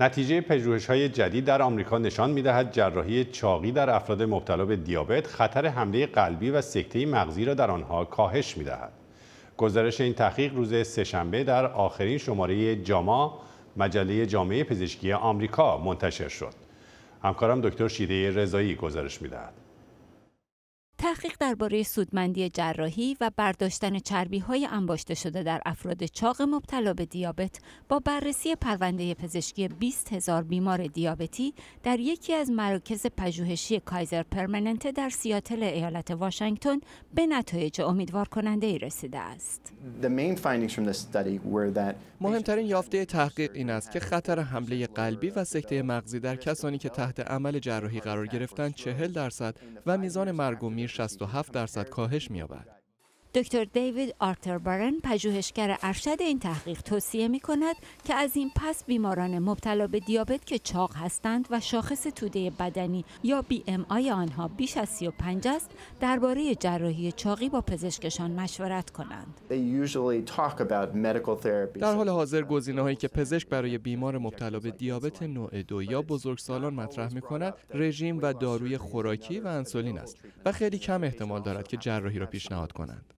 نتیجه پژوهش های جدید در آمریکا نشان میدهد جراحی چاقی در افراد مبتلا به دیابت خطر حمله قلبی و سکته مغزی را در آنها کاهش دهد. گزارش این تحقیق روز سهشنبه در آخرین شماره جاما مجله جامعه پزشکی آمریکا منتشر شد. همکارم دکتر شیده رضایی گزارش میدهد. تحقیق درباره سودمندی جراحی و برداشتن چربی های انباشته شده در افراد چاق مبتلا به دیابت با بررسی پرونده پزشکی 20 هزار بیمار دیابتی در یکی از مراکز پژوهشی کایزر پرمننت در سیاتل ایالت واشنگتن به نتایج امیدوار کننده ای رسیده است. مهمترین یافته تحقیق این است که خطر حمله قلبی و سکته مغزی در کسانی که تحت عمل جراحی قرار گرفتند 40 درصد و میزان مرگ و میر 67 درصد کاهش می‌یابد. دکتر دیوید آرتر بارن پژوهشگر ارشد این تحقیق توصیه می کند که از این پس بیماران مبتلا به دیابت که چاق هستند و شاخص توده بدنی یا بی ام آی آنها بیش از 35 است درباره جراحی چاقی با پزشکشان مشورت کنند. در حال حاضر گزینه هایی که پزشک برای بیمار مبتلا به دیابت نوع دو یا بزرگسالان مطرح می کند رژیم و داروی خوراکی و انسولین است و خیلی کم احتمال دارد که جراحی را پیشنهاد کنند.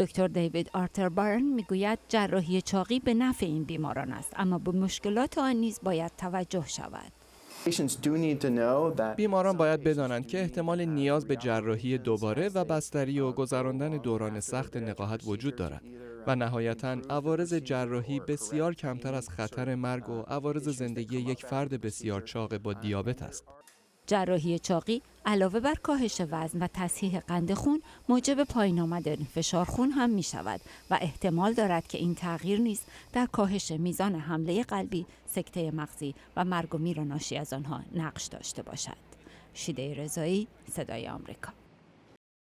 دکتر دیوید آرتر بارن میگوید جراحی چاقی به نفع این بیماران است اما به مشکلات آن نیز باید توجه شود بیماران باید بدانند که احتمال نیاز به جراحی دوباره و بستری و گذراندن دوران سخت نقاهت وجود دارد و نهایتا عوارض جراحی بسیار کمتر از خطر مرگ و عوارض زندگی یک فرد بسیار چاق با دیابت است. جراحی چاقی علاوه بر کاهش وزن و تصحیح قند خون موجب پایین آمدن فشار خون هم می شود و احتمال دارد که این تغییر نیز در کاهش میزان حمله قلبی، سکته مغزی و مرگ و میر ناشی از آنها نقش داشته باشد. شیده رضایی، صدای آمریکا